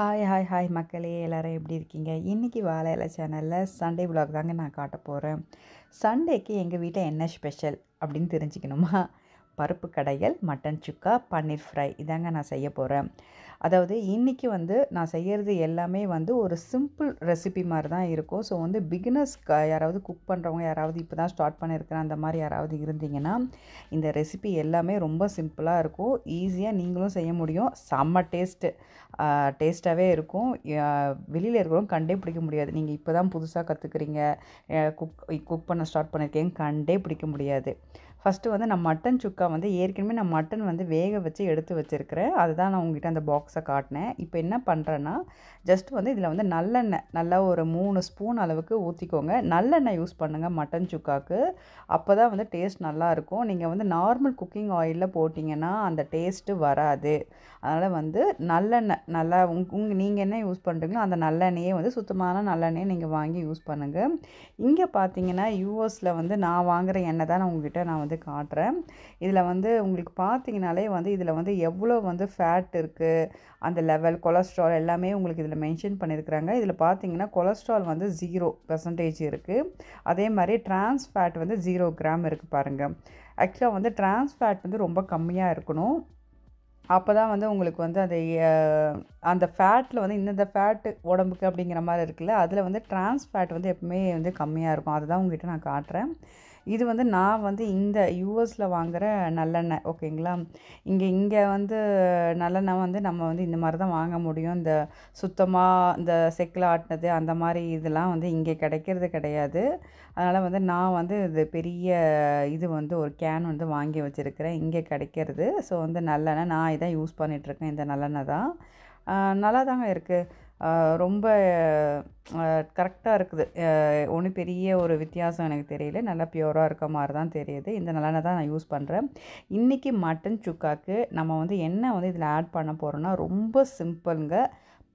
hi hi hi மக்களே எல்லோரும் எப்படி இருக்கீங்க இன்றைக்கி வாழை இலை சேனலில் சண்டே விலாக் தாங்க நான் காட்ட போகிறேன் சண்டேக்கு எங்கள் வீட்டில் என்ன ஸ்பெஷல் அப்படின்னு தெரிஞ்சுக்கணுமா பருப்பு கடைகள் மட்டன் சுக்கா பன்னீர் ஃப்ரை இதாங்க நான் செய்ய போகிறேன் அதாவது இன்றைக்கி வந்து நான் செய்கிறது எல்லாமே வந்து ஒரு சிம்பிள் ரெசிபி மாதிரி தான் இருக்கும் ஸோ வந்து பிகினர்ஸ் யாராவது குக் பண்ணுறவங்க யாராவது இப்போ தான் ஸ்டார்ட் பண்ணியிருக்கிற அந்த மாதிரி யாராவது இருந்தீங்கன்னா இந்த ரெசிபி எல்லாமே ரொம்ப சிம்பிளாக இருக்கும் ஈஸியாக நீங்களும் செய்ய முடியும் செம்ம டேஸ்ட்டு டேஸ்ட்டாகவே இருக்கும் வெளியில் இருக்கிறவங்க கண்டே பிடிக்க முடியாது நீங்கள் இப்போ தான் புதுசாக கற்றுக்குறீங்க குக் குக் பண்ண ஸ்டார்ட் பண்ணியிருக்கேன் கண்டே பிடிக்க முடியாது ஃபஸ்ட்டு வந்து நான் மட்டன் சுக்கா வந்து ஏற்கனவே நான் மட்டன் வந்து வேக வச்சு எடுத்து வச்சுருக்கிறேன் அதுதான் நான் உங்ககிட்ட அந்த பாக்ஸை காட்டினேன் இப்போ என்ன பண்ணுறேன்னா ஜஸ்ட் வந்து இதில் வந்து நல்லெண்ணெய் நல்லா ஒரு மூணு ஸ்பூன் அளவுக்கு ஊற்றிக்கோங்க நல்லெண்ணெய் யூஸ் பண்ணுங்கள் மட்டன் சுக்காவுக்கு அப்போ தான் வந்து டேஸ்ட் நல்லாயிருக்கும் நீங்கள் வந்து நார்மல் குக்கிங் ஆயிலில் போட்டிங்கன்னா அந்த டேஸ்ட்டு வராது அதனால் வந்து நல்லெண்ணெய் நல்லா உங் உங் நீங்கள் என்ன யூஸ் பண்ணுறீங்களோ அந்த நல்லெண்ணெயே வந்து சுத்தமான நல்லெண்ணெயை நீங்கள் வாங்கி யூஸ் பண்ணுங்கள் இங்கே பார்த்தீங்கன்னா யூஎஸில் வந்து நான் வாங்குகிற எண்ணெய் தான் உங்ககிட்ட நான் வந்து வந்து காட்டுறேன் இதில் வந்து உங்களுக்கு பார்த்தீங்கனாலே வந்து இதில் வந்து எவ்வளோ வந்து ஃபேட் இருக்குது அந்த லெவல் கொலஸ்ட்ரால் எல்லாமே உங்களுக்கு இதில் மென்ஷன் பண்ணியிருக்கிறாங்க இதில் பார்த்தீங்கன்னா கொலஸ்ட்ரால் வந்து ஜீரோ பெர்சன்டேஜ் இருக்குது அதே மாதிரி ட்ரான்ஸ் ஃபேட் வந்து ஜீரோ கிராம் இருக்குது பாருங்கள் ஆக்சுவலாக வந்து ட்ரான்ஸ் ஃபேட் வந்து ரொம்ப கம்மியாக இருக்கணும் அப்போ தான் வந்து உங்களுக்கு வந்து அந்த அந்த ஃபேட்டில் வந்து இந்தந்த ஃபேட்டு உடம்புக்கு அப்படிங்கிற மாதிரி இருக்குல்ல அதில் வந்து ட்ரான்ஸ் ஃபேட் வந்து எப்பவுமே வந்து கம்மியாக இருக்கும் அதுதான் உங்கள்கிட்ட நான் காட்டுறேன் இது வந்து நான் வந்து இந்த யூஎஸில் வாங்குகிற நல்லெண்ணெய் ஓகேங்களா இங்கே இங்கே வந்து நல்லெண்ணெய் வந்து நம்ம வந்து இந்த மாதிரி தான் வாங்க முடியும் இந்த சுத்தமாக இந்த செக்கில் ஆட்டினது அந்த மாதிரி இதெல்லாம் வந்து இங்கே கிடைக்கிறது கிடையாது அதனால் வந்து நான் வந்து இது பெரிய இது வந்து ஒரு கேன் வந்து வாங்கி வச்சுருக்கிறேன் இங்கே கிடைக்கிறது ஸோ வந்து நல்லெண்ணெய் நான் இதான் யூஸ் பண்ணிகிட்ருக்கேன் இந்த நல்லெண்ணெய் தான் நல்லா தாங்க இருக்குது ரொம்ப கரெக்டாக இருக்குது ஒன்றும் பெரிய ஒரு வித்தியாசம் எனக்கு தெரியல நல்லா பியூராக இருக்க மாதிரி தான் தெரியுது இந்த நல்லெண்ணெய் தான் நான் யூஸ் பண்ணுறேன் இன்றைக்கி மட்டன் சுக்காக்கு நம்ம வந்து என்ன வந்து இதில் ஆட் பண்ண போகிறோன்னா ரொம்ப சிம்பிளுங்க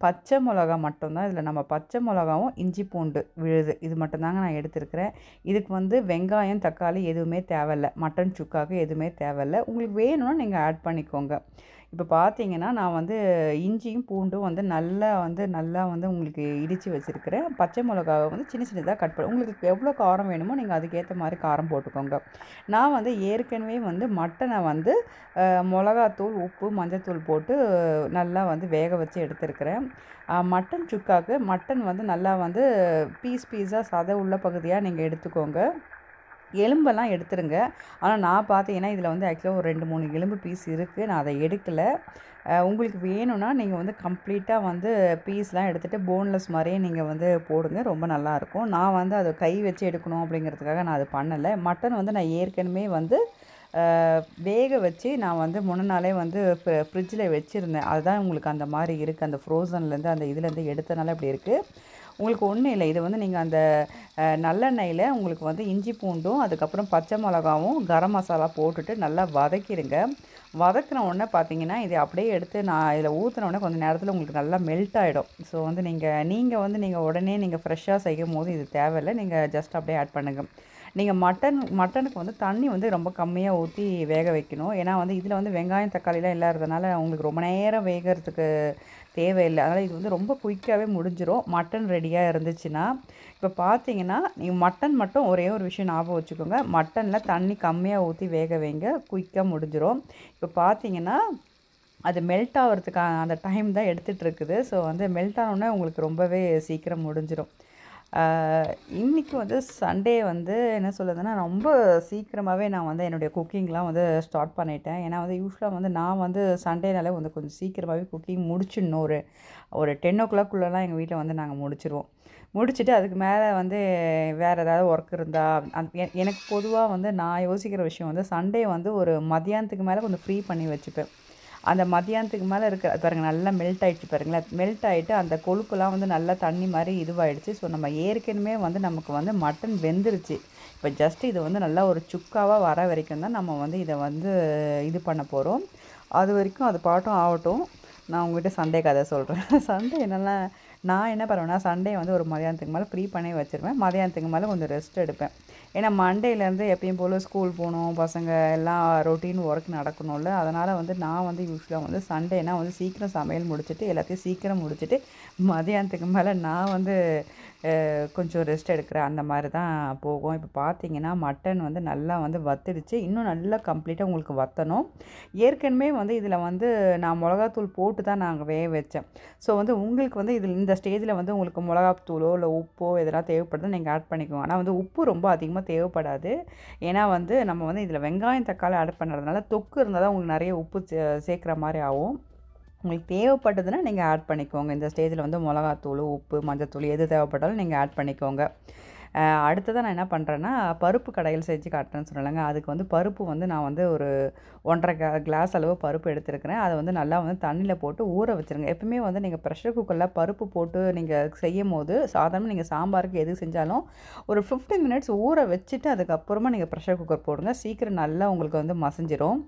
பச்சை மிளகா மட்டும்தான் இதில் நம்ம பச்சை மிளகாவும் இஞ்சி பூண்டு விழுது இது மட்டும்தாங்க நான் எடுத்துருக்கிறேன் இதுக்கு வந்து வெங்காயம் தக்காளி எதுவுமே தேவையில்லை மட்டன் சுக்காக்கு எதுவுமே தேவையில்லை உங்களுக்கு வேணும்னா நீங்கள் ஆட் பண்ணிக்கோங்க இப்போ பார்த்தீங்கன்னா நான் வந்து இஞ்சியும் பூண்டும் வந்து நல்லா வந்து நல்லா வந்து உங்களுக்கு இடித்து வச்சுருக்கிறேன் பச்சை மிளகாவை வந்து சின்ன சின்னதாக கட் பண்ண உங்களுக்கு எவ்வளோ காரம் வேணுமோ நீங்கள் அதுக்கேற்ற மாதிரி காரம் போட்டுக்கோங்க நான் வந்து ஏற்கனவே வந்து மட்டனை வந்து மிளகாத்தூள் உப்பு மஞ்சத்தூள் போட்டு நல்லா வந்து வேக வச்சு எடுத்துருக்கிறேன் மட்டன் சுக்காவுக்கு மட்டன் வந்து நல்லா வந்து பீஸ் பீஸாக சத உள்ள பகுதியாக நீங்கள் எடுத்துக்கோங்க எலும்பெல்லாம் எடுத்துருங்க ஆனால் நான் பார்த்தீங்கன்னா இதில் வந்து ஆக்சுவலாக ஒரு ரெண்டு மூணு எலும்பு பீஸ் இருக்குது நான் அதை எடுக்கலை உங்களுக்கு வேணும்னா நீங்கள் வந்து கம்ப்ளீட்டாக வந்து பீஸ்லாம் எடுத்துகிட்டு போன்லெஸ் மாதிரியே நீங்கள் வந்து போடுங்க ரொம்ப நல்லாயிருக்கும் நான் வந்து அதை கை வச்சு எடுக்கணும் அப்படிங்கிறதுக்காக நான் அது பண்ணலை மட்டன் வந்து நான் ஏற்கனவே வந்து வேக வச்சு நான் வந்து முன்ன நாளே வந்து ஃப்ரிட்ஜில் வச்சுருந்தேன் அதுதான் உங்களுக்கு அந்த மாதிரி இருக்குது அந்த ஃப்ரோசன்லேருந்து அந்த இதுலேருந்து எடுத்தனால இப்படி இருக்குது உங்களுக்கு ஒன்றும் இல்லை இது வந்து நீங்கள் அந்த நல்லெண்ணெயில் உங்களுக்கு வந்து இஞ்சி பூண்டும் அதுக்கப்புறம் பச்சை மிளகாவும் கரம் மசாலா போட்டுட்டு நல்லா வதக்கிடுங்க வதக்கின உடனே பார்த்தீங்கன்னா இதை அப்படியே எடுத்து நான் இதில் உடனே கொஞ்சம் நேரத்தில் உங்களுக்கு நல்லா மெல்ட் ஆகிடும் ஸோ வந்து நீங்கள் நீங்கள் வந்து நீங்கள் உடனே நீங்கள் ஃப்ரெஷ்ஷாக செய்யும் போது இது தேவையில்லை நீங்கள் ஜஸ்ட் அப்படியே ஆட் பண்ணுங்கள் நீங்கள் மட்டன் மட்டனுக்கு வந்து தண்ணி வந்து ரொம்ப கம்மியாக ஊற்றி வேக வைக்கணும் ஏன்னா வந்து இதில் வந்து வெங்காயம் தக்காளிலாம் இல்லாததுனால உங்களுக்கு ரொம்ப நேரம் வேகிறதுக்கு தேவையில்லை அதனால் இது வந்து ரொம்ப குயிக்காகவே முடிஞ்சிடும் மட்டன் ரெடியாக இருந்துச்சுன்னா இப்போ பார்த்தீங்கன்னா நீங்கள் மட்டன் மட்டும் ஒரே ஒரு விஷயம் ஞாபகம் வச்சுக்கோங்க மட்டனில் தண்ணி கம்மியாக ஊற்றி வேக வைங்க குயிக்காக முடிஞ்சிடும் இப்போ பார்த்தீங்கன்னா அது மெல்ட் ஆகிறதுக்கான அந்த டைம் தான் எடுத்துகிட்டு இருக்குது ஸோ வந்து மெல்ட் ஆனோடனே உங்களுக்கு ரொம்பவே சீக்கிரம் முடிஞ்சிடும் இன்றைக்கி வந்து சண்டே வந்து என்ன சொல்லுதுன்னா ரொம்ப சீக்கிரமாகவே நான் வந்து என்னுடைய குக்கிங்லாம் வந்து ஸ்டார்ட் பண்ணிட்டேன் ஏன்னா வந்து யூஸ்வலாக வந்து நான் வந்து சண்டேனாலே வந்து கொஞ்சம் சீக்கிரமாகவே குக்கிங் முடிச்சிடணும் ஒரு ஒரு டென் ஓ கிளாக்குள்ளெலாம் எங்கள் வீட்டில் வந்து நாங்கள் முடிச்சிடுவோம் முடிச்சுட்டு அதுக்கு மேலே வந்து வேறு ஏதாவது ஒர்க் இருந்தால் அந் எனக்கு பொதுவாக வந்து நான் யோசிக்கிற விஷயம் வந்து சண்டே வந்து ஒரு மதியானத்துக்கு மேலே கொஞ்சம் ஃப்ரீ பண்ணி வச்சுப்பேன் அந்த மதியானத்துக்கு மேலே இருக்க பாருங்கள் நல்லா மெல்ட் ஆகிடுச்சு பாருங்களேன் மெல்ட் ஆகிட்டு அந்த கொழுப்புலாம் வந்து நல்லா தண்ணி மாதிரி இதுவாகிடுச்சு ஸோ நம்ம ஏற்கனவே வந்து நமக்கு வந்து மட்டன் வெந்துருச்சு இப்போ ஜஸ்ட் இது வந்து நல்லா ஒரு சுக்காவாக வர வரைக்கும் தான் நம்ம வந்து இதை வந்து இது பண்ண போகிறோம் அது வரைக்கும் அது பாட்டும் ஆகட்டும் நான் உங்கள்கிட்ட சண்டே கதை சொல்கிறேன் சண்டே என்னெல்லாம் நான் என்ன பண்ணுவேன்னா சண்டே வந்து ஒரு மதியானத்துக்கு மேலே ஃப்ரீ பண்ணி வச்சுருவேன் மதியானத்துக்கு மேலே கொஞ்சம் ரெஸ்ட் எடுப்பேன் ஏன்னா மண்டேலேருந்து எப்பயும் போல் ஸ்கூல் போகணும் பசங்க எல்லாம் ரொட்டீன் ஒர்க் நடக்கணும்ல அதனால் வந்து நான் வந்து யூஸ்வலாக வந்து சண்டேனா வந்து சீக்கிரம் சமையல் முடிச்சுட்டு எல்லாத்தையும் சீக்கிரம் முடிச்சுட்டு மதியானத்துக்கு மேலே நான் வந்து கொஞ்சம் ரெஸ்ட் எடுக்கிற அந்த மாதிரி தான் போகும் இப்போ பார்த்தீங்கன்னா மட்டன் வந்து நல்லா வந்து வத்துடுச்சு இன்னும் நல்லா கம்ப்ளீட்டாக உங்களுக்கு வத்தணும் ஏற்கனவே வந்து இதில் வந்து நான் மிளகாத்தூள் போட்டு தான் நாங்கள் வேக வச்சேன் ஸோ வந்து உங்களுக்கு வந்து இதில் இந்த ஸ்டேஜில் வந்து உங்களுக்கு மிளகாத்தூளோ இல்லை உப்போ இதெல்லாம் தேவைப்படுதோ நீங்கள் ஆட் பண்ணிக்குவோம் ஆனால் வந்து உப்பு ரொம்ப அதிகமாக தேவைப்படாது ஏன்னா வந்து நம்ம வந்து இதில் வெங்காயம் தக்காளி ஆட் பண்ணுறதுனால தொக்கு இருந்தால் தான் உங்களுக்கு நிறைய உப்பு சேர்க்குற மாதிரி ஆகும் உங்களுக்கு தேவைப்பட்டதுன்னா நீங்கள் ஆட் பண்ணிக்கோங்க இந்த ஸ்டேஜில் வந்து மிளகாத்தூள் உப்பு மஞ்சத்தூள் எது தேவைப்பட்டாலும் நீங்கள் ஆட் பண்ணிக்கோங்க அடுத்ததாக நான் என்ன பண்ணுறேன்னா பருப்பு கடையில் செஞ்சு காட்டுறேன்னு சொல்லலைங்க அதுக்கு வந்து பருப்பு வந்து நான் வந்து ஒரு ஒன்றரை கிளாஸ் அளவு பருப்பு எடுத்துருக்கிறேன் அதை வந்து நல்லா வந்து தண்ணியில் போட்டு ஊற வச்சுருங்க எப்பவுமே வந்து நீங்கள் ப்ரெஷர் குக்கரில் பருப்பு போட்டு நீங்கள் செய்யும் போது சாதாரணமாக நீங்கள் சாம்பாருக்கு எது செஞ்சாலும் ஒரு ஃபிஃப்டீன் மினிட்ஸ் ஊற வச்சுட்டு அதுக்கப்புறமா நீங்கள் ப்ரெஷர் குக்கர் போடுங்க சீக்கிரம் நல்லா உங்களுக்கு வந்து மசஞ்சிரும்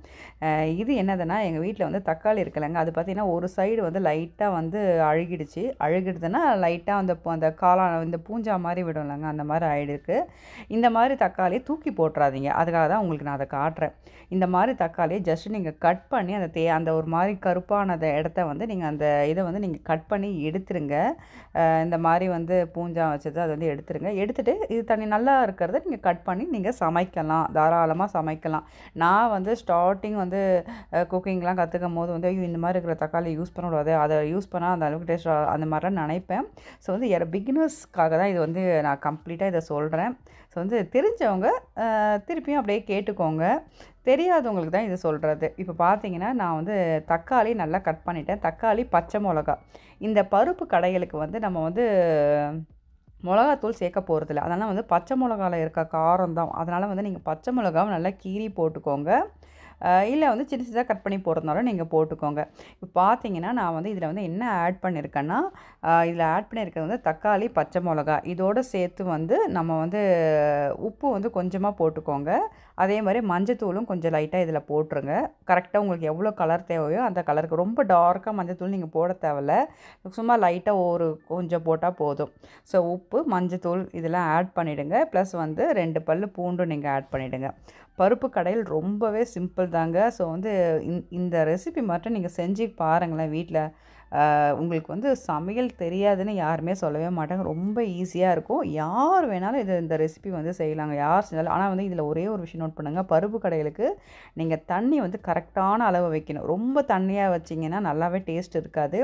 இது என்னதுன்னா எங்கள் வீட்டில் வந்து தக்காளி இருக்கலைங்க அது பார்த்திங்கன்னா ஒரு சைடு வந்து லைட்டாக வந்து அழுகிடுச்சு அழுகிடுதுன்னா லைட்டாக அந்த அந்த காளான் இந்த பூஞ்சா மாதிரி விடும்லங்க அந்த மாதிரி மாதிரி ஆகிடுக்கு இந்த மாதிரி தக்காளியை தூக்கி போட்டுறாதீங்க அதுக்காக தான் உங்களுக்கு நான் அதை காட்டுறேன் இந்த மாதிரி தக்காளியை ஜஸ்ட்டு நீங்கள் கட் பண்ணி அந்த தே அந்த ஒரு மாதிரி கருப்பான இடத்த வந்து நீங்கள் அந்த இதை வந்து நீங்கள் கட் பண்ணி எடுத்துருங்க இந்த மாதிரி வந்து பூஞ்சா வச்சது அதை வந்து எடுத்துருங்க எடுத்துகிட்டு இது தண்ணி நல்லா இருக்கிறத நீங்கள் கட் பண்ணி நீங்கள் சமைக்கலாம் தாராளமாக சமைக்கலாம் நான் வந்து ஸ்டார்டிங் வந்து குக்கிங்லாம் கற்றுக்கும் போது வந்து ஐயோ இந்த மாதிரி இருக்கிற தக்காளி யூஸ் பண்ணக்கூடாது அதை யூஸ் பண்ணால் அந்த அளவுக்கு டேஸ்ட் அந்த மாதிரிலாம் நினைப்பேன் ஸோ வந்து பிகினர்ஸ்க்காக தான் இது வந்து நான் கம்ப்ளீட்டாக இதை சொல்கிறேன் ஸோ வந்து தெரிஞ்சவங்க திருப்பியும் அப்படியே கேட்டுக்கோங்க தெரியாதவங்களுக்கு தான் இது சொல்கிறது இப்போ பார்த்தீங்கன்னா நான் வந்து தக்காளி நல்லா கட் பண்ணிட்டேன் தக்காளி பச்சை மிளகா இந்த பருப்பு கடைகளுக்கு வந்து நம்ம வந்து மிளகாத்தூள் சேர்க்க போகிறதில்ல அதனால் வந்து பச்சை மிளகாவில் இருக்க காரம் தான் அதனால் வந்து நீங்கள் பச்சை மிளகாவும் நல்லா கீறி போட்டுக்கோங்க இல்லை வந்து சின்ன சின்னதாக கட் பண்ணி போடுறதுனாலும் நீங்கள் போட்டுக்கோங்க இப்போ பார்த்தீங்கன்னா நான் வந்து இதில் வந்து என்ன ஆட் பண்ணியிருக்கேன்னா இதில் ஆட் பண்ணியிருக்கிறது வந்து தக்காளி பச்சை மிளகா இதோடு சேர்த்து வந்து நம்ம வந்து உப்பு வந்து கொஞ்சமாக போட்டுக்கோங்க அதே மாதிரி மஞ்சத்தூளும் கொஞ்சம் லைட்டாக இதில் போட்டுருங்க கரெக்டாக உங்களுக்கு எவ்வளோ கலர் தேவையோ அந்த கலருக்கு ரொம்ப டார்க்காக மஞ்சத்தூள் நீங்கள் போட தேவையில்ல சும்மா லைட்டாக ஒரு கொஞ்சம் போட்டால் போதும் ஸோ உப்பு மஞ்சத்தூள் இதெல்லாம் ஆட் பண்ணிவிடுங்க ப்ளஸ் வந்து ரெண்டு பல் பூண்டும் நீங்கள் ஆட் பண்ணிவிடுங்க பருப்பு கடையில் ரொம்பவே சிம்பிள் தாங்க ஸோ வந்து இந்த ரெசிபி மட்டும் நீங்கள் செஞ்சு பாருங்களேன் வீட்டில் உங்களுக்கு வந்து சமையல் தெரியாதுன்னு யாருமே சொல்லவே மாட்டாங்க ரொம்ப ஈஸியாக இருக்கும் யார் வேணாலும் இது இந்த ரெசிபி வந்து செய்யலாங்க யார் செஞ்சாலும் ஆனால் வந்து இதில் ஒரே ஒரு விஷயம் நோட் பண்ணுங்கள் பருப்பு கடைகளுக்கு நீங்கள் தண்ணி வந்து கரெக்டான அளவு வைக்கணும் ரொம்ப தண்ணியாக வச்சிங்கன்னா நல்லாவே டேஸ்ட் இருக்காது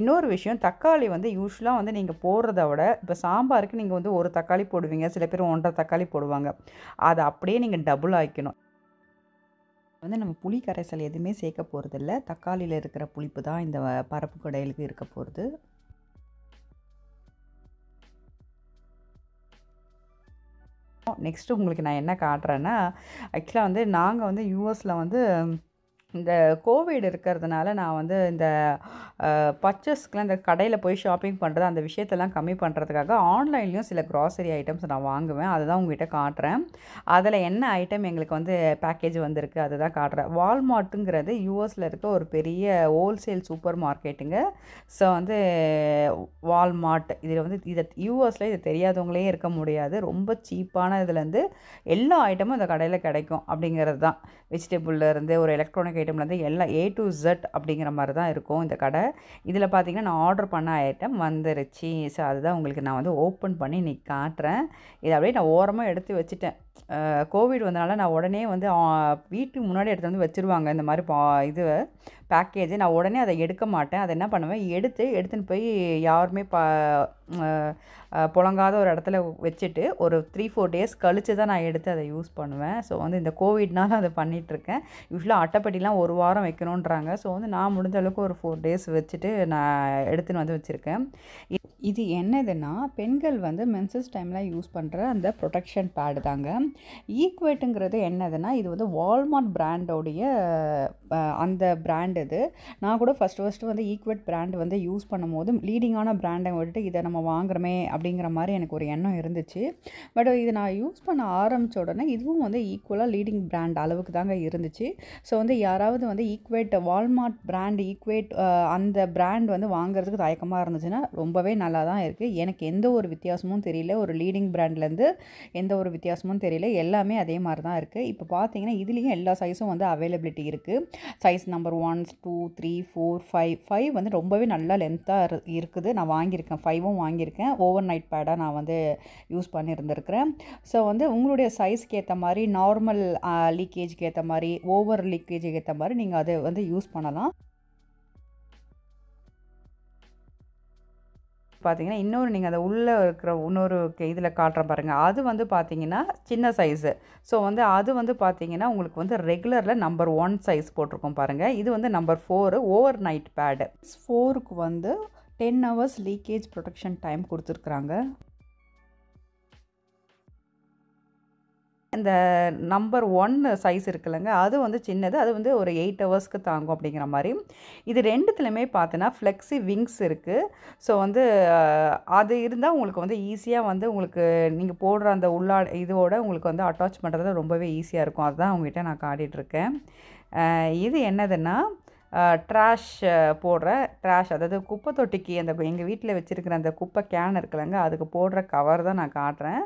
இன்னொரு விஷயம் தக்காளி வந்து யூஸ்வலாக வந்து நீங்கள் போடுறத விட இப்போ சாம்பாருக்கு நீங்கள் வந்து ஒரு தக்காளி போடுவீங்க சில பேர் ஒன்றரை தக்காளி போடுவாங்க அதை அப்படியே நீங்கள் டபுள் ஆக்கிக்கணும் வந்து நம்ம புளி கரைசல் எதுவுமே சேர்க்க போகிறதில்ல தக்காளியில் இருக்கிற புளிப்பு தான் இந்த பரப்பு கடையிலுக்கு இருக்க போகிறது நெக்ஸ்ட்டு உங்களுக்கு நான் என்ன காட்டுறேன்னா ஆக்சுவலாக வந்து நாங்கள் வந்து யூஎஸில் வந்து இந்த கோவிட் இருக்கிறதுனால நான் வந்து இந்த பர்ச்சஸ்க்குலாம் இந்த கடையில் போய் ஷாப்பிங் பண்ணுறது அந்த விஷயத்தெல்லாம் கம்மி பண்ணுறதுக்காக ஆன்லைன்லேயும் சில க்ராசரி ஐட்டம்ஸ் நான் வாங்குவேன் அதுதான் உங்ககிட்ட காட்டுறேன் அதில் என்ன ஐட்டம் எங்களுக்கு வந்து பேக்கேஜ் வந்திருக்கு அதுதான் காட்டுறேன் வால்மார்ட்டுங்கிறது யூஎஸில் இருக்க ஒரு பெரிய ஹோல்சேல் சூப்பர் மார்க்கெட்டுங்க ஸோ வந்து வால்மார்ட் இதில் வந்து இதை யூஎஸில் இது தெரியாதவங்களே இருக்க முடியாது ரொம்ப சீப்பான இதுலேருந்து எல்லா ஐட்டமும் இந்த கடையில் கிடைக்கும் அப்படிங்கிறது தான் வெஜிடபிள்லேருந்து ஒரு எலக்ட்ரானிக் ஐட்டம்லேருந்து எல்லாம் ஏ டு ஜெட் அப்படிங்கிற மாதிரி தான் இருக்கும் இந்த கடை இதில் பார்த்தீங்கன்னா நான் ஆர்டர் பண்ண ஐட்டம் வந்துருச்சு ஸோ அதுதான் உங்களுக்கு நான் வந்து ஓப்பன் பண்ணி இன்றைக்கி காட்டுறேன் இதை அப்படியே நான் ஓரமாக எடுத்து வச்சுட்டேன் கோவிட் வந்தனால நான் உடனே வந்து வீட்டுக்கு முன்னாடி எடுத்து வந்து வச்சுருவாங்க இந்த மாதிரி பா இது பேக்கேஜ் நான் உடனே அதை எடுக்க மாட்டேன் அதை என்ன பண்ணுவேன் எடுத்து எடுத்துன்னு போய் யாருமே பா புழங்காத ஒரு இடத்துல வச்சுட்டு ஒரு த்ரீ ஃபோர் டேஸ் கழித்து தான் நான் எடுத்து அதை யூஸ் பண்ணுவேன் ஸோ வந்து இந்த கோவிட்னால் அதை பண்ணிகிட்ருக்கேன் யூஸ்வலாக அட்டைப்பட்டிலாம் ஒரு வாரம் வைக்கணுன்றாங்க ஸோ வந்து நான் முடிஞ்ச அளவுக்கு ஒரு ஃபோர் டேஸ் வச்சுட்டு நான் எடுத்துன்னு வந்து வச்சுருக்கேன் இது என்னதுன்னா பெண்கள் வந்து மென்சஸ் டைமில் யூஸ் பண்ணுற அந்த ப்ரொடெக்ஷன் பேடு தாங்க ஈக்குவேட்டுங்கிறது என்னதுன்னா இது வந்து வால்மார்ட் பிராண்டோடைய அந்த பிராண்ட் இது நான் கூட ஃபஸ்ட்டு ஃபஸ்ட்டு வந்து ஈக்குவேட் பிராண்ட் வந்து யூஸ் பண்ணும்போது லீடிங்கான பிராண்டை விட்டுட்டு இதை நம்ம வாங்குறோமே அப்படிங்கிற மாதிரி எனக்கு ஒரு எண்ணம் இருந்துச்சு பட் இது நான் யூஸ் பண்ண ஆரம்பித்த உடனே இதுவும் வந்து ஈக்குவலாக லீடிங் பிராண்ட் அளவுக்கு தாங்க இருந்துச்சு ஸோ வந்து யாராவது வந்து ஈக்குவேட் வால்மார்ட் பிராண்ட் ஈக்குவேட் அந்த பிராண்ட் வந்து வாங்குறதுக்கு தயக்கமாக இருந்துச்சுன்னா ரொம்பவே நல்லா தான் இருக்குது எனக்கு எந்த ஒரு வித்தியாசமும் தெரியல ஒரு லீடிங் பிராண்ட்லேருந்து எந்த ஒரு வித்தியாசமும் தெரியல சேரீயில் எல்லாமே அதே மாதிரி தான் இருக்குது இப்போ பார்த்தீங்கன்னா இதுலேயும் எல்லா சைஸும் வந்து அவைலபிலிட்டி இருக்குது size number one two three four five five வந்து ரொம்பவே நல்லா லென்த்தாக இருக்குது நான் வாங்கியிருக்கேன் ஃபைவும் வாங்கியிருக்கேன் ஓவர் நைட் பேடாக நான் வந்து யூஸ் பண்ணியிருந்திருக்கிறேன் ஸோ வந்து உங்களுடைய சைஸ்க்கு ஏற்ற மாதிரி நார்மல் லீக்கேஜ்க்கு ஏற்ற மாதிரி ஓவர் லீக்கேஜுக்கு ஏற்ற மாதிரி நீங்கள் அதை வந்து யூஸ் பண்ணலாம் பார்த்தீங்கன்னா இன்னொரு நீங்கள் அதை உள்ளே இருக்கிற இன்னொரு இதில் காட்டுறேன் பாருங்கள் அது வந்து பார்த்தீங்கன்னா சின்ன சைஸு ஸோ வந்து அது வந்து பார்த்தீங்கன்னா உங்களுக்கு வந்து ரெகுலரில் நம்பர் ஒன் சைஸ் போட்டிருக்கோம் பாருங்கள் இது வந்து number four overnight pad ஃபோருக்கு வந்து ten hours leakage protection time கொடுத்துருக்குறாங்க இந்த நம்பர் ஒன் சைஸ் இருக்குல்லங்க அது வந்து சின்னது அது வந்து ஒரு எயிட் ஹவர்ஸ்க்கு தாங்கும் அப்படிங்கிற மாதிரி இது ரெண்டுத்துலையுமே பார்த்தோன்னா ஃப்ளெக்ஸி விங்ஸ் இருக்குது ஸோ வந்து அது இருந்தால் உங்களுக்கு வந்து ஈஸியாக வந்து உங்களுக்கு நீங்கள் போடுற அந்த உள்ளா இதோட உங்களுக்கு வந்து அட்டாச் பண்ணுறது ரொம்பவே ஈஸியாக இருக்கும் அதுதான் அவங்ககிட்ட நான் காட்டிகிட்ருக்கேன் இது என்னதுன்னா ட்ராஷ் போடுற ட்ராஷ் அதாவது குப்பை தொட்டிக்கு அந்த எங்கள் வீட்டில் வச்சுருக்கிற அந்த குப்பை கேன் இருக்குல்லங்க அதுக்கு போடுற கவர் தான் நான் காட்டுறேன்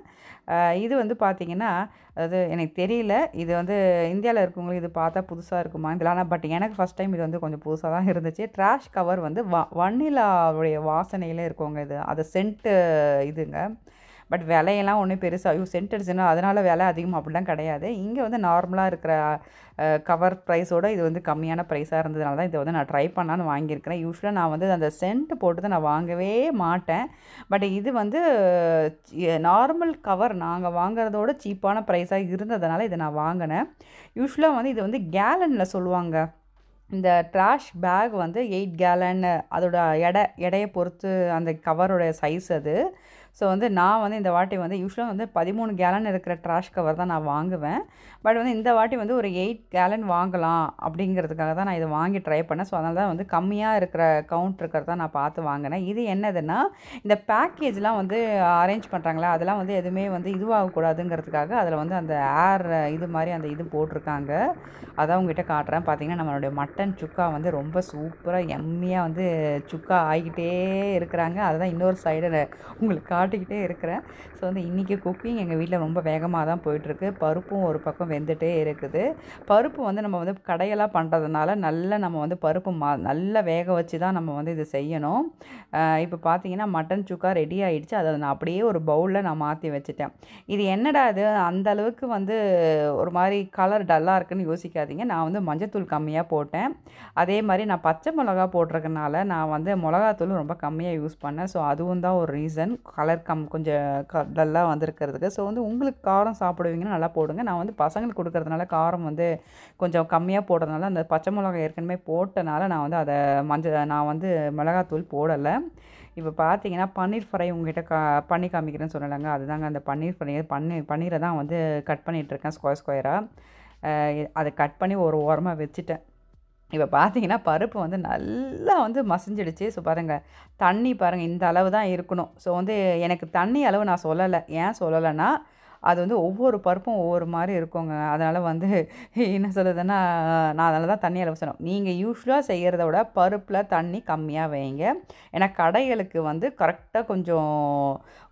இது வந்து பார்த்திங்கன்னா அதாவது எனக்கு தெரியல இது வந்து இந்தியாவில் இருக்கவங்களுக்கு இது பார்த்தா புதுசாக இருக்குமா இதில் ஆனால் பட் எனக்கு ஃபஸ்ட் டைம் இது வந்து கொஞ்சம் புதுசாக தான் இருந்துச்சு ட்ராஷ் கவர் வந்து வ வன்னிலாவுடைய வாசனையில் இருக்கவங்க இது அதை சென்ட்டு இதுங்க பட் விலையெல்லாம் ஒன்றும் பெருசாக ஐயோ சென்டர்ஸ்னால் அதனால் விலை அதிகமாக அப்படிலாம் கிடையாது இங்கே வந்து நார்மலாக இருக்கிற கவர் ப்ரைஸோட இது வந்து கம்மியான ப்ரைஸாக இருந்ததுனால தான் இதை வந்து நான் ட்ரை பண்ணாலும் வாங்கியிருக்கிறேன் யூஸ்வலாக நான் வந்து அந்த சென்ட் போட்டு தான் நான் வாங்கவே மாட்டேன் பட் இது வந்து நார்மல் கவர் நாங்கள் வாங்குறதோட சீப்பான ப்ரைஸாக இருந்ததுனால இதை நான் வாங்கினேன் யூஸ்வலாக வந்து இது வந்து கேலனில் சொல்லுவாங்க இந்த ட்ராஷ் பேக் வந்து எயிட் கேலன் அதோட எடை எடையை பொறுத்து அந்த கவரோட சைஸ் அது ஸோ வந்து நான் வந்து இந்த வாட்டி வந்து யூஸ்வலாக வந்து பதிமூணு கேலன் இருக்கிற ட்ராஷ் கவர் தான் நான் வாங்குவேன் பட் வந்து இந்த வாட்டி வந்து ஒரு எயிட் கேலன் வாங்கலாம் அப்படிங்கிறதுக்காக தான் நான் இதை வாங்கி ட்ரை பண்ணேன் ஸோ அதனால் தான் வந்து கம்மியாக இருக்கிற கவுண்ட் இருக்கிறத நான் பார்த்து வாங்கினேன் இது என்னதுன்னா இந்த பேக்கேஜ்லாம் வந்து அரேஞ்ச் பண்ணுறாங்களா அதெல்லாம் வந்து எதுவுமே வந்து இதுவாகக்கூடாதுங்கிறதுக்காக அதில் வந்து அந்த ஏர் இது மாதிரி அந்த இது போட்டிருக்காங்க அதான் உங்ககிட்ட காட்டுறேன் பார்த்தீங்கன்னா நம்மளுடைய மட்டன் சுக்கா வந்து ரொம்ப சூப்பராக எம்மியாக வந்து சுக்கா ஆகிக்கிட்டே இருக்கிறாங்க அதுதான் இன்னொரு சைடு உங்களுக்கு காட்டு மாட்டிக்கிட்டே இருக்கிறேன் ஸோ வந்து இன்றைக்கி குக்கிங் எங்கள் வீட்டில் ரொம்ப வேகமாக தான் போயிட்டுருக்கு பருப்பும் ஒரு பக்கம் வெந்துகிட்டே இருக்குது பருப்பு வந்து நம்ம வந்து கடையெல்லாம் பண்ணுறதுனால நல்லா நம்ம வந்து பருப்பு மா நல்லா வேக வச்சு தான் நம்ம வந்து இது செய்யணும் இப்போ பார்த்தீங்கன்னா மட்டன் சுக்கா ரெடி ஆகிடுச்சு அதை நான் அப்படியே ஒரு பவுலில் நான் மாற்றி வச்சுட்டேன் இது என்னடா இது அந்த அளவுக்கு வந்து ஒரு மாதிரி கலர் டல்லாக இருக்குன்னு யோசிக்காதீங்க நான் வந்து மஞ்சத்தூள் கம்மியாக போட்டேன் அதே மாதிரி நான் பச்சை மிளகா போட்டிருக்கனால நான் வந்து மிளகாத்தூள் ரொம்ப கம்மியாக யூஸ் பண்ணேன் ஸோ அதுவும் தான் ஒரு ரீசன் கலர் கலர் கம் கொஞ்சம் கடலாக வந்திருக்கிறதுக்கு ஸோ வந்து உங்களுக்கு காரம் சாப்பிடுவீங்கன்னா நல்லா போடுங்க நான் வந்து பசங்களுக்கு கொடுக்கறதுனால காரம் வந்து கொஞ்சம் கம்மியாக போடுறதுனால அந்த பச்சை மிளகாய் ஏற்கனவே போட்டனால நான் வந்து அதை மஞ்சள் நான் வந்து மிளகாத்தூள் போடலை இப்போ பார்த்தீங்கன்னா பன்னீர் ஃப்ரை உங்ககிட்ட கா பண்ணி காமிக்கிறேன்னு சொன்னலாங்க அதுதாங்க அந்த பன்னீர் ஃப்ரை பன்னீர் பன்னீரை தான் வந்து கட் பண்ணிகிட்ருக்கேன் ஸ்கொயர் ஸ்கொயராக அதை கட் பண்ணி ஒரு ஓரமாக வச்சுட்டேன் இப்போ பார்த்தீங்கன்னா பருப்பு வந்து நல்லா வந்து மசிஞ்சிடுச்சு ஸோ பாருங்கள் தண்ணி பாருங்கள் இந்த அளவு தான் இருக்கணும் ஸோ வந்து எனக்கு தண்ணி அளவு நான் சொல்லலை ஏன் சொல்லலைன்னா அது வந்து ஒவ்வொரு பருப்பும் ஒவ்வொரு மாதிரி இருக்குங்க அதனால் வந்து என்ன சொல்லுதுன்னா நான் அதனால தான் தண்ணி அளவு சொன்னோம் நீங்கள் யூஸ்வலாக செய்கிறத விட பருப்பில் தண்ணி கம்மியாக வைங்க ஏன்னா கடைகளுக்கு வந்து கரெக்டாக கொஞ்சம்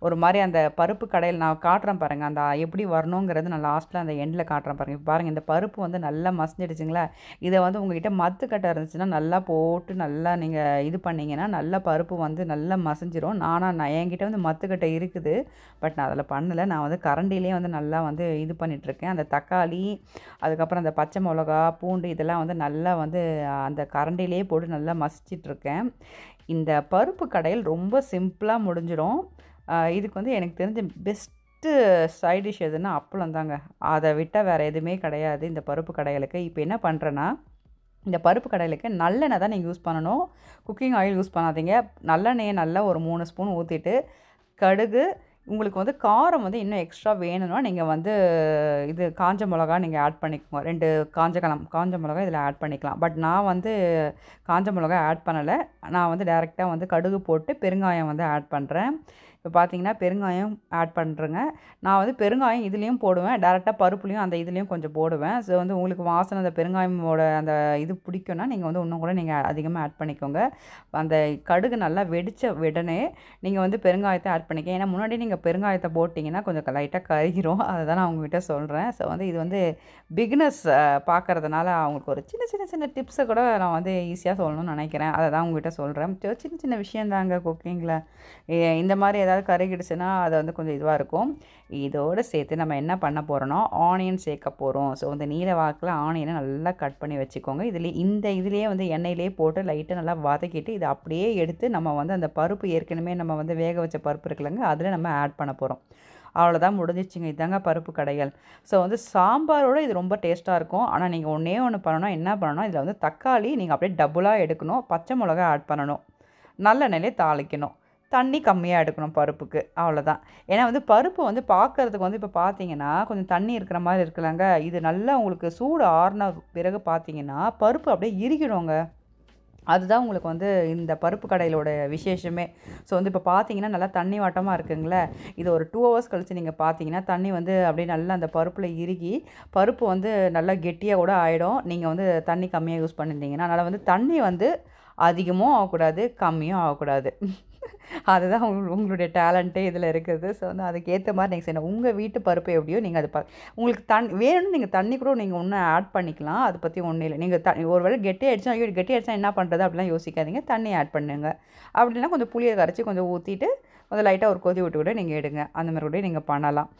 ஒரு மாதிரி அந்த பருப்பு கடையில் நான் காட்டுறேன் பாருங்கள் அந்த எப்படி வரணுங்கிறது நான் லாஸ்ட்டில் அந்த எண்டில் காட்டுறேன் பாருங்கள் பாருங்கள் இந்த பருப்பு வந்து நல்லா மசிஞ்சிடுச்சுங்களா இதை வந்து உங்கள்கிட்ட மத்து கட்டை இருந்துச்சுன்னா நல்லா போட்டு நல்லா நீங்கள் இது பண்ணிங்கன்னா நல்லா பருப்பு வந்து நல்லா மசிஞ்சிடும் நானாக நான் என்கிட்ட வந்து மத்துக்கட்டை இருக்குது பட் நான் அதில் பண்ணலை நான் வந்து கரண்டி செடியிலே வந்து நல்லா வந்து இது பண்ணிகிட்ருக்கேன் அந்த தக்காளி அதுக்கப்புறம் அந்த பச்சை மிளகா பூண்டு இதெல்லாம் வந்து நல்லா வந்து அந்த கரண்டிலே போட்டு நல்லா மசிச்சிட்ருக்கேன் இந்த பருப்பு கடையில் ரொம்ப சிம்பிளாக முடிஞ்சிடும் இதுக்கு வந்து எனக்கு தெரிஞ்ச பெஸ்ட் ஃபஸ்ட்டு சைட் டிஷ் எதுன்னா அப்பளம் தாங்க அதை விட்டால் வேறு எதுவுமே கிடையாது இந்த பருப்பு கடைகளுக்கு இப்போ என்ன பண்ணுறேன்னா இந்த பருப்பு கடையிலுக்கு நல்லெண்ணெய் தான் நீங்கள் யூஸ் பண்ணணும் குக்கிங் ஆயில் யூஸ் பண்ணாதீங்க நல்லெண்ணெயை நல்லா ஒரு மூணு ஸ்பூன் ஊற்றிட்டு கடுகு உங்களுக்கு வந்து காரம் வந்து இன்னும் எக்ஸ்ட்ரா வேணும்னா நீங்கள் வந்து இது காஞ்ச மிளகா நீங்கள் ஆட் பண்ணிக்கோங்க ரெண்டு காஞ்ச கலம் காஞ்ச மிளகா இதில் ஆட் பண்ணிக்கலாம் பட் நான் வந்து காஞ்ச மிளகா ஆட் பண்ணலை நான் வந்து டேரெக்டாக வந்து கடுகு போட்டு பெருங்காயம் வந்து ஆட் பண்ணுறேன் இப்போ பார்த்தீங்கன்னா பெருங்காயம் ஆட் பண்ணுறேங்க நான் வந்து பெருங்காயம் இதுலேயும் போடுவேன் டேரெக்டாக பருப்புலேயும் அந்த இதுலேயும் கொஞ்சம் போடுவேன் ஸோ வந்து உங்களுக்கு வாசனை அந்த பெருங்காயமோட அந்த இது பிடிக்கும்னா நீங்கள் வந்து இன்னும் கூட நீங்கள் அதிகமாக ஆட் பண்ணிக்கோங்க அந்த கடுகு நல்லா வெடித்த உடனே நீங்கள் வந்து பெருங்காயத்தை ஆட் பண்ணிக்க ஏன்னா முன்னாடி நீங்கள் பெருங்காயத்தை போட்டிங்கன்னா கொஞ்சம் லைட்டாக கருகிரும் அதை தான் நான் உங்ககிட்ட சொல்கிறேன் ஸோ வந்து இது வந்து பிக்னஸ் பார்க்குறதுனால அவங்களுக்கு ஒரு சின்ன சின்ன சின்ன டிப்ஸை கூட நான் வந்து ஈஸியாக சொல்லணும்னு நினைக்கிறேன் அதை தான் உங்ககிட்ட சொல்கிறேன் சின்ன சின்ன விஷயந்தாங்க குக்கிங்கில் இந்த மாதிரி ஏதாவது ஏதாவது கருகிடுச்சுன்னா அதை வந்து கொஞ்சம் இதுவாக இருக்கும் இதோடு சேர்த்து நம்ம என்ன பண்ண போகிறோன்னா ஆனியன் சேர்க்க போகிறோம் ஸோ இந்த நீல வாக்கில் ஆனியனை நல்லா கட் பண்ணி வச்சுக்கோங்க இதில் இந்த இதுலேயே வந்து எண்ணெயிலே போட்டு லைட்டாக நல்லா வதக்கிட்டு இதை அப்படியே எடுத்து நம்ம வந்து அந்த பருப்பு ஏற்கனவே நம்ம வந்து வேக வச்ச பருப்பு இருக்கலங்க அதில் நம்ம ஆட் பண்ண போகிறோம் அவ்வளோதான் முடிஞ்சிச்சுங்க இதாங்க பருப்பு கடைகள் ஸோ வந்து சாம்பாரோட இது ரொம்ப டேஸ்ட்டாக இருக்கும் ஆனால் நீங்கள் ஒன்றே ஒன்று பண்ணணும் என்ன பண்ணணும் இதில் வந்து தக்காளி நீங்கள் அப்படியே டபுளாக எடுக்கணும் பச்சை மிளகா ஆட் பண்ணணும் நல்ல நிலையை தாளிக்கணும் தண்ணி கம்மியாக எடுக்கணும் பருப்புக்கு அவ்வளோதான் ஏன்னா வந்து பருப்பு வந்து பார்க்குறதுக்கு வந்து இப்போ பார்த்தீங்கன்னா கொஞ்சம் தண்ணி இருக்கிற மாதிரி இருக்கலாங்க இது நல்லா உங்களுக்கு சூடு ஆறின பிறகு பார்த்தீங்கன்னா பருப்பு அப்படியே இறுகிடுங்க அதுதான் உங்களுக்கு வந்து இந்த பருப்பு கடையிலோட விசேஷமே ஸோ வந்து இப்போ பார்த்தீங்கன்னா நல்லா தண்ணி வாட்டமாக இருக்குங்களே இது ஒரு டூ ஹவர்ஸ் கழித்து நீங்கள் பார்த்தீங்கன்னா தண்ணி வந்து அப்படியே நல்லா அந்த பருப்பில் இறுகி பருப்பு வந்து நல்லா கெட்டியாக கூட ஆகிடும் நீங்கள் வந்து தண்ணி கம்மியாக யூஸ் பண்ணியிருந்தீங்கன்னா அதனால் வந்து தண்ணி வந்து அதிகமும் ஆகக்கூடாது கம்மியும் ஆகக்கூடாது அதுதான் உங்களுடைய டேலண்ட்டே இதில் இருக்குது ஸோ வந்து அதுக்கேற்ற மாதிரி நீங்கள் செய்யணும் உங்கள் வீட்டு பருப்பு எப்படியோ நீங்கள் அது ப உங்களுக்கு தண் வேணும்னு நீங்கள் தண்ணி கூட நீங்கள் ஒன்றும் ஆட் பண்ணிக்கலாம் அதை பற்றி ஒன்றும் இல்லை நீங்கள் த ஒரு வேளை கெட்டி அடிச்சா ஐயோ கெட்டி அடிச்சா என்ன பண்ணுறது அப்படிலாம் யோசிக்காதீங்க தண்ணி ஆட் பண்ணுங்கள் அப்படின்னா கொஞ்சம் புளியை கரைச்சி கொஞ்சம் ஊற்றிட்டு கொஞ்சம் லைட்டாக ஒரு கொதி விட்டு கூட நீங்கள் எடுங்க அந்த மாதிரி கூட நீங்கள் பண்ணலாம்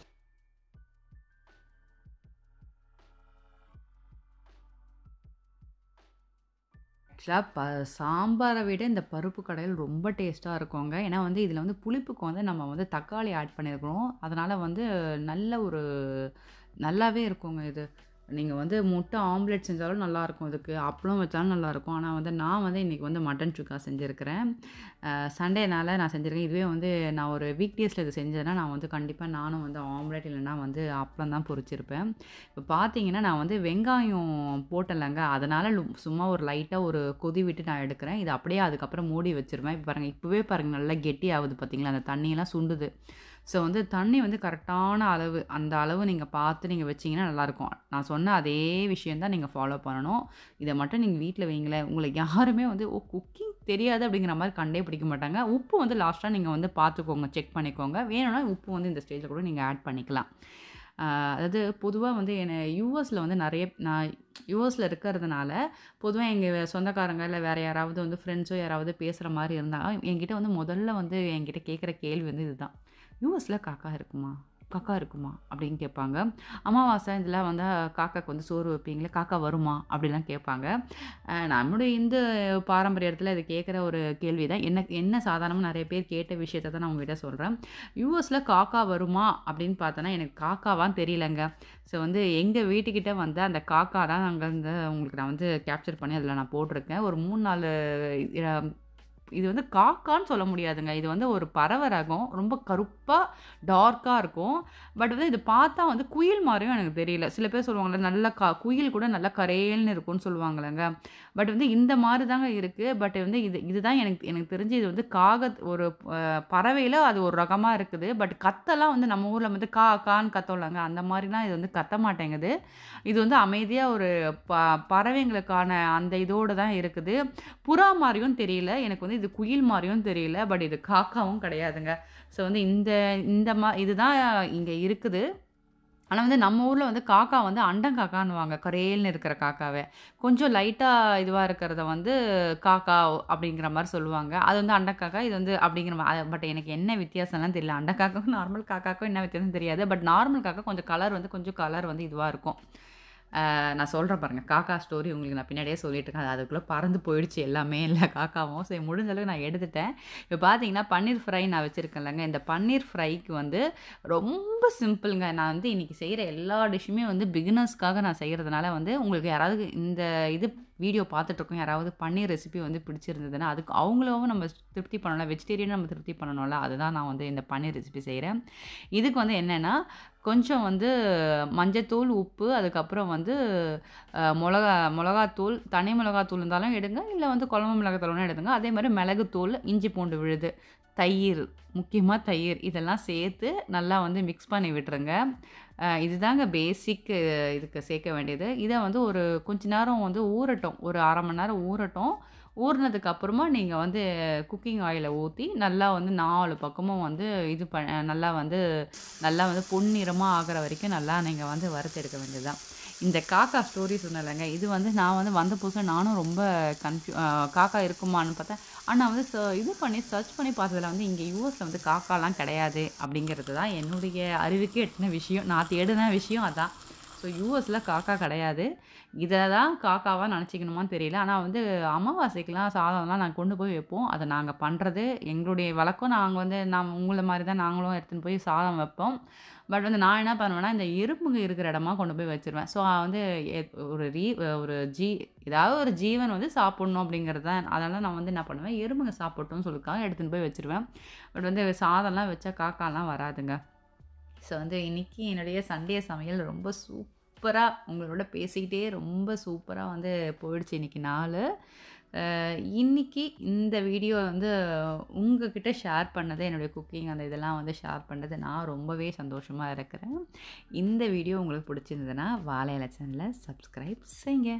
ஆக்சுவலாக ப சாம்பாரை விட இந்த பருப்பு கடையில் ரொம்ப டேஸ்ட்டாக இருக்குங்க ஏன்னா வந்து இதில் வந்து புளிப்புக்கு வந்து நம்ம வந்து தக்காளி ஆட் பண்ணியிருக்கிறோம் அதனால் வந்து நல்ல ஒரு நல்லாவே இருக்குங்க இது நீங்கள் வந்து முட்டை ஆம்லெட் செஞ்சாலும் நல்லாயிருக்கும் இதுக்கு அப்பளம் வச்சாலும் நல்லாயிருக்கும் ஆனால் வந்து நான் வந்து இன்றைக்கி வந்து மட்டன் சுக்கா செஞ்சுருக்கிறேன் சண்டேனால் நான் செஞ்சுருக்கேன் இதுவே வந்து நான் ஒரு வீக் டேஸில் இது செஞ்சேன்னா நான் வந்து கண்டிப்பாக நானும் வந்து ஆம்லெட் இல்லைனா வந்து அப்பளம் தான் பொறிச்சிருப்பேன் இப்போ பார்த்தீங்கன்னா நான் வந்து வெங்காயம் போட்டலைங்க அதனால் சும்மா ஒரு லைட்டாக ஒரு கொதி விட்டு நான் எடுக்கிறேன் இது அப்படியே அதுக்கப்புறம் மூடி வச்சுருவேன் இப்போ பாருங்கள் இப்போவே பாருங்கள் நல்லா கெட்டி ஆகுது பார்த்தீங்களா அந்த தண்ணியெல்லாம் சுண்டுது ஸோ வந்து தண்ணி வந்து கரெக்டான அளவு அந்த அளவு நீங்கள் பார்த்து நீங்கள் வச்சிங்கன்னா நல்லாயிருக்கும் நான் சொன்ன அதே விஷயந்தான் நீங்கள் ஃபாலோ பண்ணணும் இதை மட்டும் நீங்கள் வீட்டில் வைங்களேன் உங்களை யாருமே வந்து ஓ குக்கிங் தெரியாது அப்படிங்கிற மாதிரி கண்டே பிடிக்க மாட்டாங்க உப்பு வந்து லாஸ்ட்டாக நீங்கள் வந்து பார்த்துக்கோங்க செக் பண்ணிக்கோங்க வேணும்னா உப்பு வந்து இந்த ஸ்டேஜில் கூட நீங்கள் ஆட் பண்ணிக்கலாம் அதாவது பொதுவாக வந்து என்னை யூஎஸில் வந்து நிறைய நான் யூஎஸில் இருக்கிறதுனால பொதுவாக எங்கள் சொந்தக்காரங்க இல்லை வேறு யாராவது வந்து ஃப்ரெண்ட்ஸோ யாராவது பேசுகிற மாதிரி இருந்தால் என்கிட்ட வந்து முதல்ல வந்து என்கிட்ட கேட்குற கேள்வி வந்து இதுதான் யூஎஸில் காக்கா இருக்குமா காக்கா இருக்குமா அப்படின்னு கேட்பாங்க அமாவாசை இதெல்லாம் வந்து காக்காக்கு வந்து சோறு வைப்பீங்களே காக்கா வருமா அப்படிலாம் கேட்பாங்க நம்மளுடைய பாரம்பரிய பாரம்பரியத்தில் இது கேட்குற ஒரு கேள்வி தான் என்ன என்ன சாதாரணமாக நிறைய பேர் கேட்ட விஷயத்த தான் நான் உங்கள்கிட்ட சொல்கிறேன் யூஎஸில் காக்கா வருமா அப்படின்னு பார்த்தோன்னா எனக்கு காக்காவான் தெரியலங்க ஸோ வந்து எங்கள் வீட்டுக்கிட்ட வந்து அந்த காக்கா தான் அங்கேருந்து உங்களுக்கு நான் வந்து கேப்சர் பண்ணி அதில் நான் போட்டிருக்கேன் ஒரு மூணு நாலு இது வந்து காக்கான்னு சொல்ல முடியாதுங்க இது வந்து ஒரு பறவை ரகம் ரொம்ப கருப்பாக டார்க்காக இருக்கும் பட் வந்து இது பார்த்தா வந்து குயில் மாதிரியும் எனக்கு தெரியல சில பேர் சொல்லுவாங்கள்ல நல்ல கா குயில் கூட நல்ல கரையல்னு இருக்கும்னு சொல்லுவாங்களேங்க பட் வந்து இந்த மாதிரி தாங்க இருக்குது பட் வந்து இது இதுதான் எனக்கு எனக்கு தெரிஞ்சு இது வந்து காக ஒரு பறவையில் அது ஒரு ரகமாக இருக்குது பட் கத்தெல்லாம் வந்து நம்ம ஊரில் வந்து கா கான்னு கத்தோம்லாங்க அந்த மாதிரிலாம் இது வந்து கத்த மாட்டேங்குது இது வந்து அமைதியாக ஒரு ப பறவைங்களுக்கான அந்த இதோடு தான் இருக்குது புறா மாதிரியும் தெரியல எனக்கு வந்து இது குயில் மாதிரியும் தெரியல பட் இது காக்காவும் கிடையாதுங்க ஸோ வந்து இந்த இந்த மா இதுதான் இங்கே இருக்குது ஆனால் வந்து நம்ம ஊரில் வந்து காக்கா வந்து அண்டங்காக்கான்னுவாங்க கரேல்னு இருக்கிற காக்காவை கொஞ்சம் லைட்டாக இதுவாக இருக்கிறத வந்து காக்கா அப்படிங்கிற மாதிரி சொல்லுவாங்க அது வந்து அண்டக்காக்கா இது வந்து அப்படிங்கிற மாதிரி பட் எனக்கு என்ன வித்தியாசம்லாம் தெரியல அண்டக்காக்கும் நார்மல் காக்காக்கும் என்ன வித்தியாசம் தெரியாது பட் நார்மல் காக்கா கொஞ்சம் கலர் வந்து கொஞ்சம் கலர் வந்து இதுவாக இருக்கும் நான் சொல்கிறேன் பாருங்கள் காக்கா ஸ்டோரி உங்களுக்கு நான் பின்னாடியே சொல்லிட்டு இருக்கேன் அதுக்குள்ளே பறந்து போயிடுச்சு எல்லாமே இல்லை காக்காவும் சரி முடிஞ்ச அளவுக்கு நான் எடுத்துட்டேன் இப்போ பார்த்தீங்கன்னா பன்னீர் ஃப்ரை நான் வச்சுருக்கேன்லங்க இந்த பன்னீர் ஃப்ரைக்கு வந்து ரொம்ப ரொம்ப சிம்பிளுங்க நான் வந்து இன்றைக்கி செய்கிற எல்லா டிஷ்ஷுமே வந்து பிகினர்ஸ்க்காக நான் செய்கிறதுனால வந்து உங்களுக்கு யாராவது இந்த இது வீடியோ பார்த்துட்ருக்கோம் யாராவது பன்னீர் ரெசிபி வந்து பிடிச்சிருந்ததுன்னா அதுக்கு அவங்களாவும் நம்ம திருப்தி பண்ணணும்ல வெஜிடேரியன் நம்ம திருப்தி பண்ணணும்ல அதுதான் நான் வந்து இந்த பன்னீர் ரெசிபி செய்கிறேன் இதுக்கு வந்து என்னென்னா கொஞ்சம் வந்து மஞ்சத்தூள் உப்பு அதுக்கப்புறம் வந்து மிளகா மிளகாத்தூள் தனி மிளகாத்தூள் இருந்தாலும் எடுங்க இல்லை வந்து குழம்பு மிளகாத்தூள்னா எடுத்துங்க அதே மாதிரி மிளகுத்தூள் இஞ்சி பூண்டு விழுது தயிர் முக்கியமாக தயிர் இதெல்லாம் சேர்த்து நல்லா வந்து மிக்ஸ் பண்ணி விட்டுருங்க இதுதாங்க பேசிக் இதுக்கு சேர்க்க வேண்டியது இதை வந்து ஒரு கொஞ்ச நேரம் வந்து ஊறட்டும் ஒரு அரை மணி நேரம் ஊறட்டும் ஊறினதுக்கப்புறமா நீங்கள் வந்து குக்கிங் ஆயிலை ஊற்றி நல்லா வந்து நாலு பக்கமும் வந்து இது ப நல்லா வந்து நல்லா வந்து பொன்னிறமாக ஆகிற வரைக்கும் நல்லா நீங்கள் வந்து வறுத்து எடுக்க வேண்டியதுதான் இந்த காக்கா ஸ்டோரி சொன்னலைங்க இது வந்து நான் வந்து வந்த புதுசாக நானும் ரொம்ப கன்ஃபியூ காக்கா இருக்குமான்னு பார்த்தேன் ஆனால் வந்து ச இது பண்ணி சர்ச் பண்ணி பார்த்ததில் வந்து இங்கே யூஎஸில் வந்து காக்காலாம் கிடையாது அப்படிங்கிறது தான் என்னுடைய அறிவுக்கு எட்டின விஷயம் நான் தேடின விஷயம் அதான் ஸோ யூஎஸில் காக்கா கிடையாது இதை தான் காக்காவாக நினச்சிக்கணுமான்னு தெரியல ஆனால் வந்து அமாவாசைக்கெலாம் சாதம்லாம் நாங்கள் கொண்டு போய் வைப்போம் அதை நாங்கள் பண்ணுறது எங்களுடைய வழக்கம் நாங்கள் வந்து நாம் உங்களை மாதிரி தான் நாங்களும் எடுத்துன்னு போய் சாதம் வைப்போம் பட் வந்து நான் என்ன பண்ணுவேன்னா இந்த எறும்புங்க இருக்கிற இடமா கொண்டு போய் வச்சுருவேன் ஸோ வந்து ஒரு ரீ ஒரு ஜீ ஏதாவது ஒரு ஜீவன் வந்து சாப்பிட்ணும் அப்படிங்கிறது தான் அதனால் நான் வந்து என்ன பண்ணுவேன் எறும்புங்க சாப்பிட்டோம்னு சொல்லிக்காக எடுத்துகிட்டு போய் வச்சுருவேன் பட் வந்து சாதம்லாம் வச்சா காக்காலாம் வராதுங்க ஸோ வந்து இன்றைக்கி என்னுடைய சண்டே சமையல் ரொம்ப சூப்பராக உங்களோட பேசிக்கிட்டே ரொம்ப சூப்பராக வந்து போயிடுச்சு இன்றைக்கி நாள் இன்றைக்கி இந்த வீடியோ வந்து உங்ககிட்ட ஷேர் பண்ணதை என்னுடைய குக்கிங் அந்த இதெல்லாம் வந்து ஷேர் பண்ணது நான் ரொம்பவே சந்தோஷமாக இருக்கிறேன் இந்த வீடியோ உங்களுக்கு பிடிச்சிருந்ததுன்னா வாழை சேனலில் சப்ஸ்கிரைப் செய்யுங்க